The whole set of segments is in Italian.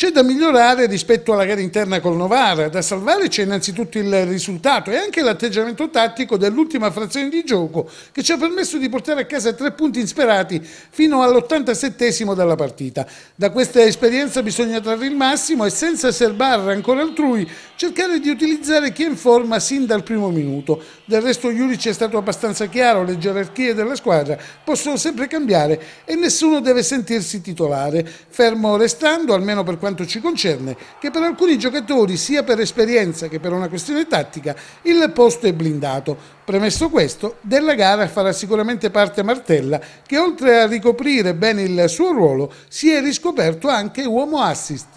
C'è da migliorare rispetto alla gara interna col Novara, da salvare c'è innanzitutto il risultato e anche l'atteggiamento tattico dell'ultima frazione di gioco che ci ha permesso di portare a casa tre punti insperati fino all'87 della partita. Da questa esperienza bisogna trarre il massimo e senza serbar ancora altrui cercare di utilizzare chi è in forma sin dal primo minuto. Del resto Juric è stato abbastanza chiaro, le gerarchie della squadra possono sempre cambiare e nessuno deve sentirsi titolare. Fermo restando, almeno per quanto quanto ci concerne che per alcuni giocatori, sia per esperienza che per una questione tattica, il posto è blindato. Premesso questo, della gara farà sicuramente parte Martella, che oltre a ricoprire bene il suo ruolo, si è riscoperto anche uomo assist.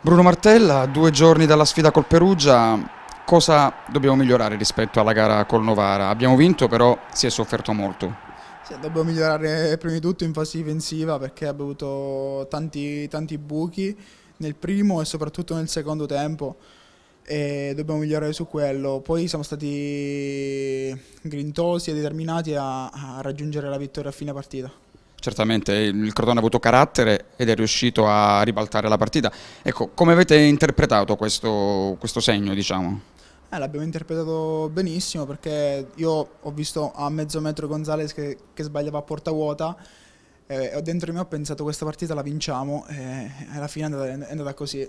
Bruno Martella, due giorni dalla sfida col Perugia, cosa dobbiamo migliorare rispetto alla gara col Novara? Abbiamo vinto però si è sofferto molto. Sì, cioè, dobbiamo migliorare prima di tutto in fase difensiva perché abbiamo avuto tanti, tanti buchi nel primo e soprattutto nel secondo tempo e dobbiamo migliorare su quello. Poi siamo stati grintosi e determinati a, a, raggiungere la vittoria a fine partita. Certamente, il Crotone ha avuto carattere ed è riuscito a ribaltare la partita. Ecco, come avete interpretato questo, questo segno, diciamo? Eh, l'abbiamo interpretato benissimo perché io ho visto a mezzo metro Gonzales che, che sbagliava a porta vuota eh, dentro di me ho pensato questa partita la vinciamo e alla fine è andata, è andata così.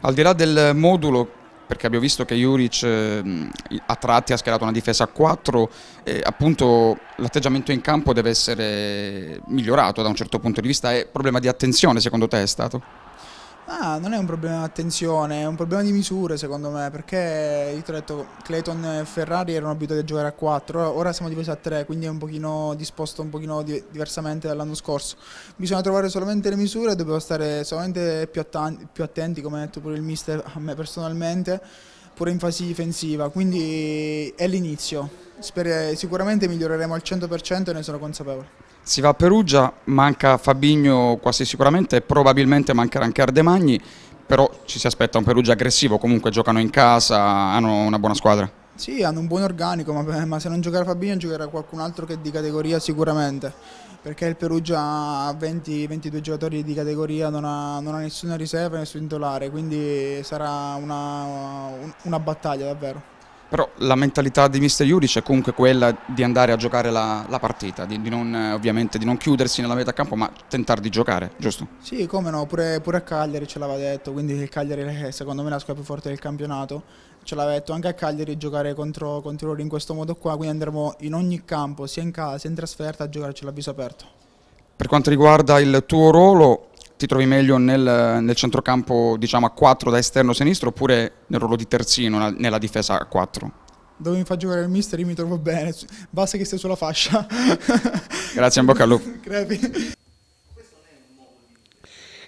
Al di là del modulo, perché abbiamo visto che Juric eh, a tratti ha schierato una difesa a 4, eh, appunto l'atteggiamento in campo deve essere migliorato da un certo punto di vista, è problema di attenzione secondo te è stato? Ah, non è un problema di attenzione, è un problema di misure secondo me, perché io ti ho detto Clayton e Ferrari erano abituati a giocare a 4, ora siamo divisi a 3, quindi è un pochino disposto un pochino di diversamente dall'anno scorso. Bisogna trovare solamente le misure, dobbiamo stare solamente più, più attenti, come ha detto pure il mister a me personalmente, pure in fase difensiva, quindi è l'inizio. sicuramente miglioreremo al 100% e ne sono consapevole. Si va a Perugia, manca Fabigno quasi sicuramente, probabilmente mancherà anche Ardemagni, però ci si aspetta un Perugia aggressivo, comunque giocano in casa, hanno una buona squadra. Sì, hanno un buon organico, ma, ma se non giocherà Fabigno giocherà qualcun altro che di categoria sicuramente, perché il Perugia ha 20-22 giocatori di categoria, non ha, non ha, nessuna riserva, nessun titolare, quindi sarà una, una battaglia davvero. Però la mentalità di mister Juric è comunque quella di andare a giocare la, la partita, di, di, non, eh, ovviamente di non chiudersi nella metà campo ma tentare di giocare, giusto? Sì, come no, pure, pure a Cagliari ce l'aveva detto, quindi il Cagliari è eh, secondo me la squadra più forte del campionato, ce l'aveva detto anche a Cagliari giocare contro, contro loro in questo modo qua, quindi andremo in ogni campo, sia in casa sia in trasferta, a giocarci l'avviso aperto. Per quanto riguarda il tuo ruolo, ti trovi meglio nel, nel centrocampo diciamo, a 4 da esterno sinistro oppure nel ruolo di terzino nella difesa a 4? dove mi fa giocare il mister io mi trovo bene, basta che stia sulla fascia. Grazie, in bocca al lupo.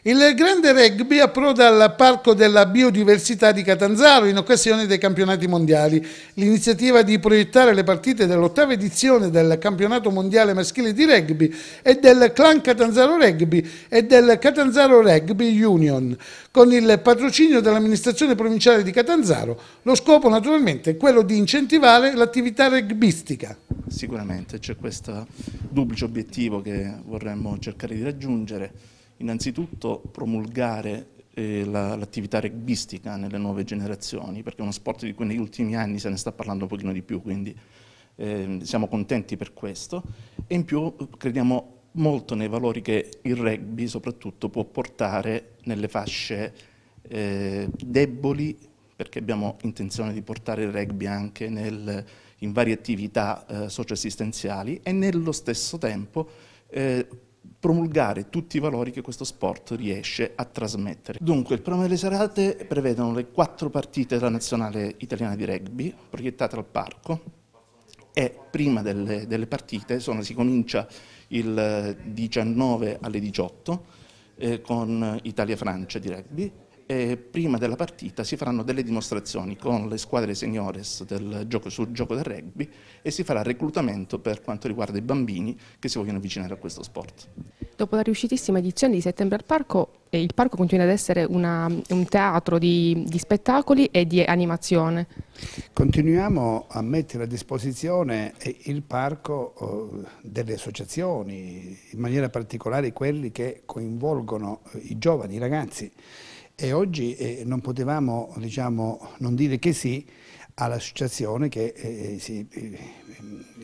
Il grande rugby approda al Parco della Biodiversità di Catanzaro in occasione dei campionati mondiali. L'iniziativa di proiettare le partite dell'ottava edizione del campionato mondiale maschile di rugby e del Clan Catanzaro Rugby e del Catanzaro Rugby Union, con il patrocinio dell'amministrazione provinciale di Catanzaro. Lo scopo naturalmente è quello di incentivare l'attività rugbistica. Sicuramente c'è questo duplice obiettivo che vorremmo cercare di raggiungere innanzitutto promulgare eh, l'attività la, rugbistica nelle nuove generazioni, perché è uno sport di cui negli ultimi anni se ne sta parlando un pochino di più, quindi eh, siamo contenti per questo, e in più crediamo molto nei valori che il rugby soprattutto può portare nelle fasce eh, deboli, perché abbiamo intenzione di portare il rugby anche nel, in varie attività eh, socioassistenziali e nello stesso tempo eh, promulgare tutti i valori che questo sport riesce a trasmettere. Dunque, il programma delle serate prevedono le quattro partite della nazionale italiana di rugby proiettate al parco e prima delle, delle partite sono, si comincia il 19 eh, alle 18 eh, con Italia-Francia di rugby eh, prima della partita si faranno delle dimostrazioni con le squadre seniores del gioco, sul gioco del rugby e si farà reclutamento per quanto riguarda i bambini che si vogliono avvicinare a questo sport. Dopo la riuscitissima edizione di Settembre al Parco, eh, il parco continua ad essere una, un teatro di, di spettacoli e di animazione. Continuiamo a mettere a disposizione eh, il parco eh, delle associazioni, in maniera particolare quelli che coinvolgono eh, i giovani, i ragazzi. E oggi eh, non potevamo diciamo, non dire che sì all'associazione che eh, eh si, eh,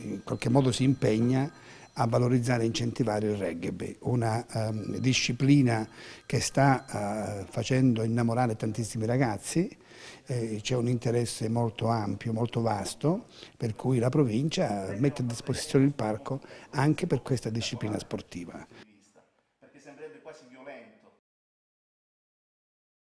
in qualche modo si impegna a valorizzare e incentivare il rugby, una um, disciplina che sta uh, facendo innamorare tantissimi ragazzi, eh, c'è un interesse molto ampio, molto vasto, per cui la provincia mette a disposizione il parco anche per questa disciplina sportiva.